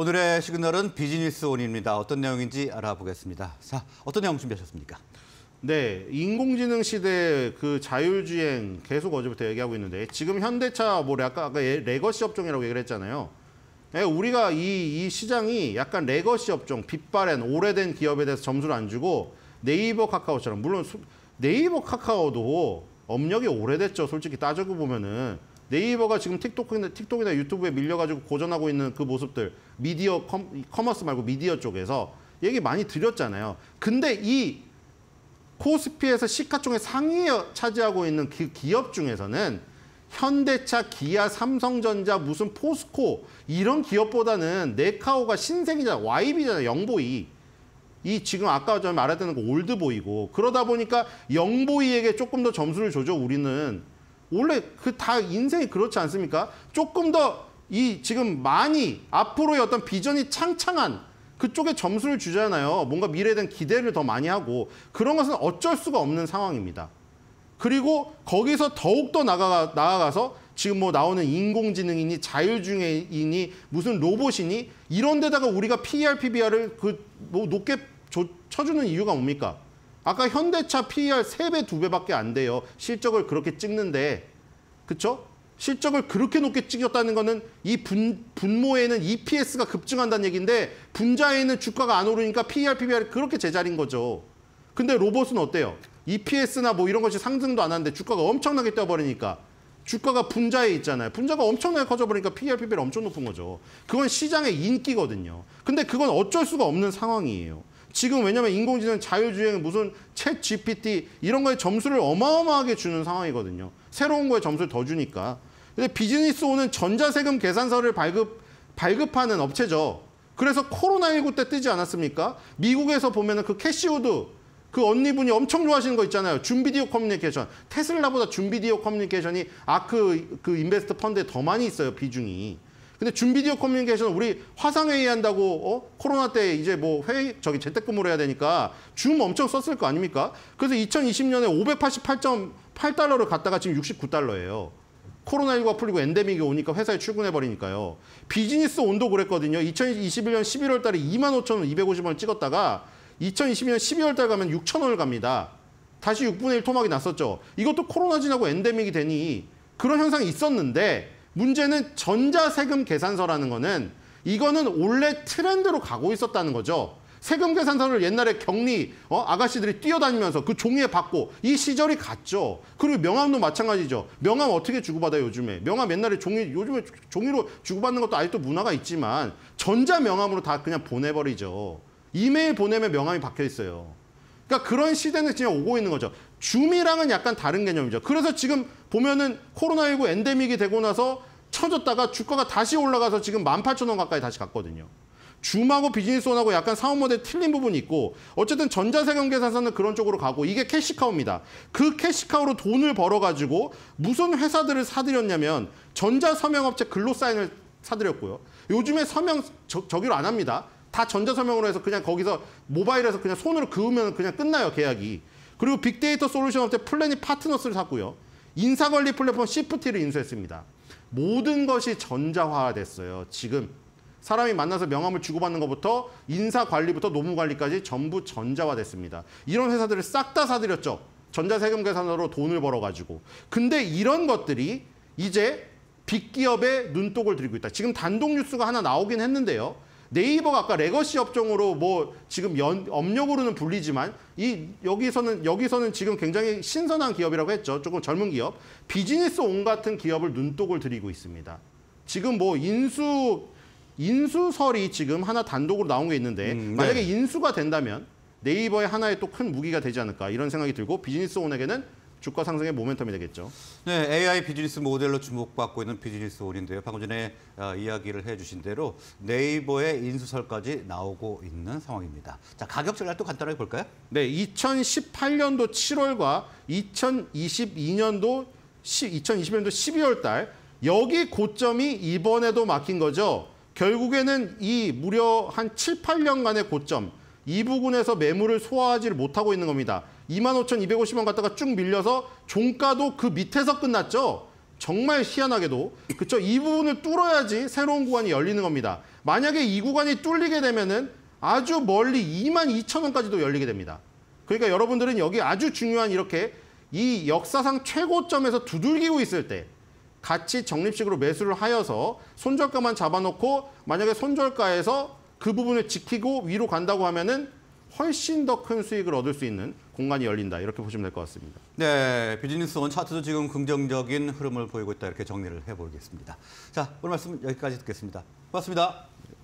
오늘의 시그널은 비즈니스 온입니다. 어떤 내용인지 알아보겠습니다. 자, 어떤 내용 준비하셨습니까? 네, 인공지능 시대 의그 자율주행 계속 어제부터 얘기하고 있는데 지금 현대차 뭐 아까, 아까 예, 레거시 업종이라고 얘기를 했잖아요. 예, 우리가 이, 이 시장이 약간 레거시 업종, 빛바랜 오래된 기업에 대해서 점수를 안 주고 네이버 카카오처럼 물론 네이버 카카오도 업력이 오래됐죠. 솔직히 따져보면은 네이버가 지금 틱톡이나, 틱톡이나 유튜브에 밀려가지고 고전하고 있는 그 모습들 미디어 컴, 커머스 말고 미디어 쪽에서 얘기 많이 드렸잖아요. 근데 이 코스피에서 시가총액 상위에 차지하고 있는 그 기업 중에서는 현대차, 기아, 삼성전자, 무슨 포스코 이런 기업보다는 네카오가 신생이잖아, YB잖아, 영보이. 이 지금 아까 전에 말했던 거 그 올드보이고 그러다 보니까 영보이에게 조금 더 점수를 줘줘 우리는 원래 그 다 인생이 그렇지 않습니까? 조금 더 이 지금 많이 앞으로의 어떤 비전이 창창한 그쪽에 점수를 주잖아요. 뭔가 미래에 대한 기대를 더 많이 하고 그런 것은 어쩔 수가 없는 상황입니다. 그리고 거기서 더욱더 나가, 나아가서 지금 뭐 나오는 인공지능이니 자율주행이니 무슨 로봇이니 이런 데다가 우리가 PER, PBR을 그뭐 높게 조, 쳐주는 이유가 뭡니까? 아까 현대차 PER 3배, 2배밖에 안 돼요. 실적을 그렇게 찍는데. 그렇죠? 실적을 그렇게 높게 찍었다는 거는 이 분, 분모에는 EPS가 급증한다는 얘기인데 분자에는 주가가 안 오르니까 PER, PBR이 그렇게 제자리인 거죠. 근데 로봇은 어때요? EPS나 뭐 이런 것이 상승도 안 하는데 주가가 엄청나게 뛰어버리니까 주가가 분자에 있잖아요. 분자가 엄청나게 커져버리니까 PER, p b e r 엄청 높은 거죠. 그건 시장의 인기거든요. 근데 그건 어쩔 수가 없는 상황이에요. 지금 왜냐면 인공지능 자율주행 무슨 챗 GPT 이런 거에 점수를 어마어마하게 주는 상황이거든요. 새로운 거에 점수를 더 주니까. 근데 비즈니스 오는 전자세금 계산서를 발급 발급하는 업체죠. 그래서 코로나19 때 뜨지 않았습니까? 미국에서 보면은 그 캐시우드 그 언니분이 엄청 좋아하시는 거 있잖아요. 준비디오 커뮤니케이션. 테슬라보다 준비디오 커뮤니케이션이 아크 그 인베스트 펀드에 더 많이 있어요, 비중이. 근데 준비디오 커뮤니케이션 우리 화상회의 한다고 어? 코로나 때 이제 뭐 회의 저기 재택근무를 해야 되니까 줌 엄청 썼을 거 아닙니까? 그래서 2020년에 588.8달러를 갔다가 지금 69달러예요. 코로나19가 풀리고 엔데믹이 오니까 회사에 출근해버리니까요. 비즈니스 온도 그랬거든요. 2021년 11월 달에 25,250원을 찍었다가 2022년 12월 달 가면 6,000원을 갑니다. 다시 6분의 1 토막이 났었죠. 이것도 코로나 지나고 엔데믹이 되니 그런 현상이 있었는데 문제는 전자세금 계산서라는 거는 이거는 원래 트렌드로 가고 있었다는 거죠. 세금 계산서를 옛날에 격리 어? 아가씨들이 뛰어다니면서 그 종이에 받고 이 시절이 갔죠. 그리고 명함도 마찬가지죠. 명함 어떻게 주고받아요 요즘에? 명함 옛날에 종이 요즘에 종이로 주고받는 것도 아직도 문화가 있지만 전자 명함으로 다 그냥 보내버리죠. 이메일 보내면 명함이 박혀 있어요. 그러니까 그런 시대는 진짜 오고 있는 거죠. 줌이랑은 약간 다른 개념이죠. 그래서 지금 보면은 코로나19 엔데믹이 되고 나서 쳐졌다가 주가가 다시 올라가서 지금 18,000원 가까이 다시 갔거든요. 줌하고 비즈니스온하고 약간 사업 모델 틀린 부분이 있고 어쨌든 전자세금계산서는 그런 쪽으로 가고 이게 캐시카우입니다. 그 캐시카우로 돈을 벌어가지고 무슨 회사들을 사들였냐면 전자서명업체 근로사인을 사들였고요. 요즘에 서명 저, 저기로 안 합니다. 다 전자서명으로 해서 그냥 거기서 모바일에서 그냥 손으로 그으면 그냥 끝나요 계약이. 그리고 빅데이터 솔루션 업체 플래닛 파트너스를 샀고요. 인사관리 플랫폼 시프티를 인수했습니다. 모든 것이 전자화됐어요. 지금 사람이 만나서 명함을 주고받는 것부터 인사관리부터 노무관리까지 전부 전자화됐습니다. 이런 회사들을 싹 다 사들였죠. 전자세금 계산으로 돈을 벌어가지고. 근데 이런 것들이 이제 빅기업의 눈독을 들이고 있다. 지금 단독 뉴스가 하나 나오긴 했는데요. 네이버가 아까 레거시 업종으로 뭐 지금 연, 업력으로는 불리지만 이 여기서는 여기서는 지금 굉장히 신선한 기업이라고 했죠. 조금 젊은 기업. 비즈니스 온 같은 기업을 눈독을 들이고 있습니다. 지금 뭐 인수 인수설이 지금 하나 단독으로 나온 게 있는데 음, 네. 만약에 인수가 된다면 네이버의 하나의 또 큰 무기가 되지 않을까 이런 생각이 들고 비즈니스 온에게는 주가 상승의 모멘텀이 되겠죠. 네, AI 비즈니스 모델로 주목받고 있는 비즈니스 올인데요. 방금 전에 어, 이야기를 해주신 대로 네이버의 인수설까지 나오고 있는 상황입니다. 자, 가격 전략 또 간단하게 볼까요? 네, 2018년도 7월과 2022년도 2020년도 12월 달 여기 고점이 이번에도 막힌 거죠. 결국에는 이 무려 한 7, 8년간의 고점 이 부근에서 매물을 소화하지 못하고 있는 겁니다. 25,250원 갔다가 쭉 밀려서 종가도 그 밑에서 끝났죠. 정말 희한하게도 그쵸 이 부분을 뚫어야지 새로운 구간이 열리는 겁니다. 만약에 이 구간이 뚫리게 되면은 아주 멀리 22,000원까지도 열리게 됩니다. 그러니까 여러분들은 여기 아주 중요한 이렇게 이 역사상 최고점에서 두들기고 있을 때 같이 적립식으로 매수를 하여서 손절가만 잡아놓고 만약에 손절가에서 그 부분을 지키고 위로 간다고 하면은 훨씬 더 큰 수익을 얻을 수 있는 공간이 열린다 이렇게 보시면 될 것 같습니다. 네, 비즈니스 원 차트도 지금 긍정적인 흐름을 보이고 있다 이렇게 정리를 해보겠습니다. 자, 오늘 말씀 여기까지 듣겠습니다. 고맙습니다.